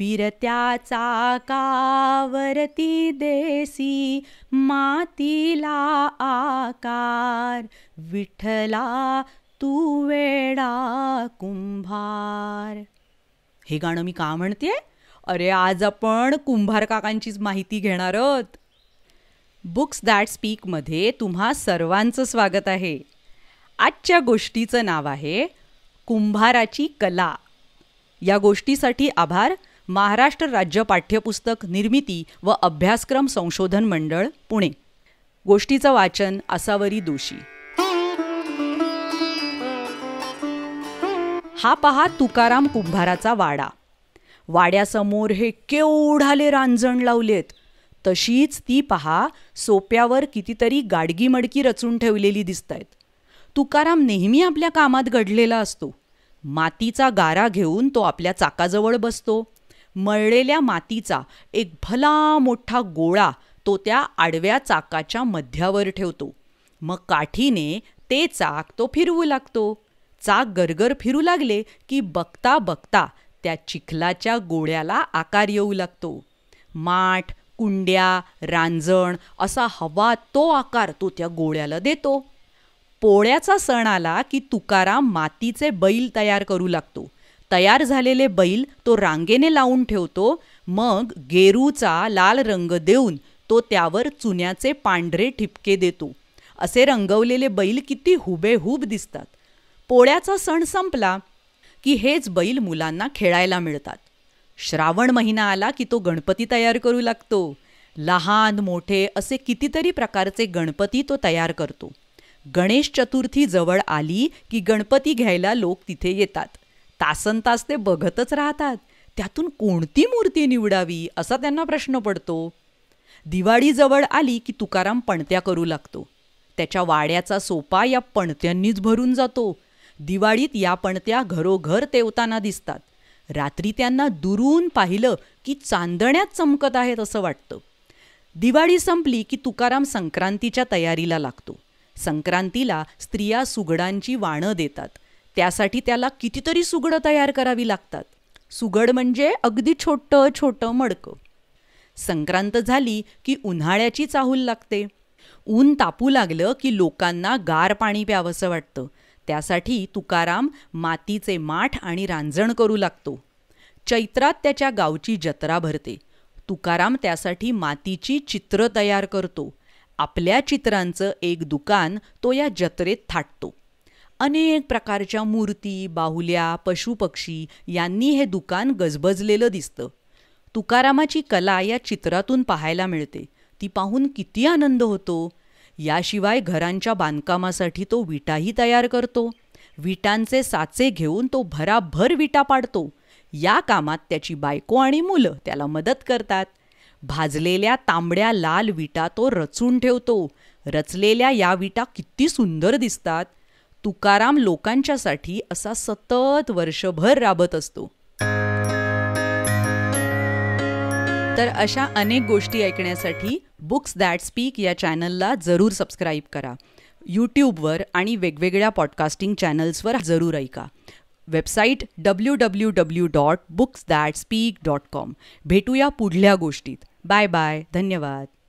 फिरत्या चाकावरती देसी मातीला आकार विठला तू वेडा कुंभार हे गाणं मी का म्हणते अरे आज आपण कुंभार काकांचीच माहिती घेणार आहोत बुक्स दॅट स्पीकमध्ये तुम्हा सर्वांचं स्वागत आहे आजच्या गोष्टीचं नाव आहे कुंभाराची कला या गोष्टीसाठी आभार महाराष्ट्र राज्य पाठ्यपुस्तक निर्मिती व अभ्यासक्रम संशोधन मंडळ पुणे गोष्टीचं वाचन असावरी दोषी हा पहा तुकाराम कुंभाराचा वाडा वाड्यासमोर हे केवढाले रांजण लावलेत तशीच ती पहा सोप्यावर कितीतरी गाडगी मडकी रचून ठेवलेली दिसतायत तुकाराम नेहमी आपल्या कामात घडलेला असतो मातीचा गारा घेऊन तो आपल्या चाकाजवळ बसतो मळलेल्या मातीचा एक भला मोठा गोळा तो त्या आडव्या चाकाच्या मध्यावर ठेवतो मग काठीने ते चाक तो फिरवू लागतो चाक गरगर फिरू लागले की बघता बघता त्या चिखलाच्या गोळ्याला आकार येऊ लागतो माठ कुंड्या रांजण असा हवा तो आकार तो त्या गोळ्याला देतो पोळ्याचा सण आला की तुकाराम मातीचे बैल तयार करू लागतो तयार झालेले बैल तो रांगेने लावून ठेवतो मग गेरूचा लाल रंग देऊन तो त्यावर चुन्याचे पांढरे ठिपके देतो असे रंगवलेले बैल किती हुबेहूब दिसतात पोळ्याचा सण संपला की हेच बैल मुलांना खेळायला मिळतात श्रावण महिना आला की तो गणपती तयार करू लागतो लहान मोठे असे कितीतरी प्रकारचे गणपती तो तयार करतो गणेश चतुर्थी जवळ आली की गणपती घ्यायला लोक तिथे येतात तासन तास ते बघतच राहतात त्यातून कोणती मूर्ती निवडावी असा त्यांना प्रश्न पडतो दिवाळीजवळ आली की तुकाराम पणत्या करू लागतो त्याच्या वाड्याचा सोपा या पणत्यांनीच भरून जातो दिवाळीत या पणत्या घरोघर तेवताना दिसतात रात्री त्यांना दुरून पाहिलं की चांदण्यात चमकत आहेत असं वाटतं दिवाळी संपली की तुकाराम संक्रांतीच्या तयारीला लागतो संक्रांतीला स्त्रिया सुगडांची वाणं देतात त्यासाठी त्याला कितीतरी सुगडं तयार करावी लागतात सुगड म्हणजे अगदी छोटं छोटं मडकं संक्रांत झाली की उन्हाळ्याची चाहूल लागते ऊन तापू लागलं की लोकांना गार पाणी प्यावंसं वाटतं त्यासाठी तुकाराम मातीचे माठ आणि रांजण करू लागतो चैत्रात त्याच्या गावची जत्रा भरते तुकाराम त्यासाठी मातीची चित्र तयार करतो आपल्या चित्रांचं एक दुकान तो या जत्रेत थाटतो अनेक प्रकारच्या मूर्ती बाहुल्या पशुपक्षी यांनी हे दुकान गजबजलेलं दिसतं तुकारामाची कला या चित्रातून पाहायला मिळते ती पाहून किती आनंद होतो याशिवाय घरांच्या बांधकामासाठी तो विटाही तयार करतो विटांचे साचे घेऊन तो भराभर विटा पाडतो या कामात त्याची बायको आणि मुलं त्याला मदत करतात भाजलेल्या तांबड्या लाल विटा तो रचून ठेवतो रचलेल्या या विटा किती सुंदर दिसतात तुकाराम लोकांच्यासाठी असा सतत वर्षभर राबत असतो तर अशा अनेक गोष्टी ऐकण्यासाठी बुक्स दॅट स्पीक या चॅनलला जरूर सबस्क्राईब करा यूट्यूबवर आणि वेगवेगळ्या पॉडकास्टिंग चॅनल्सवर जरूर ऐका website W W W dot books that speak dot com भेटूया पुढल्या गोष्टीत बाय बाय धन्यवाद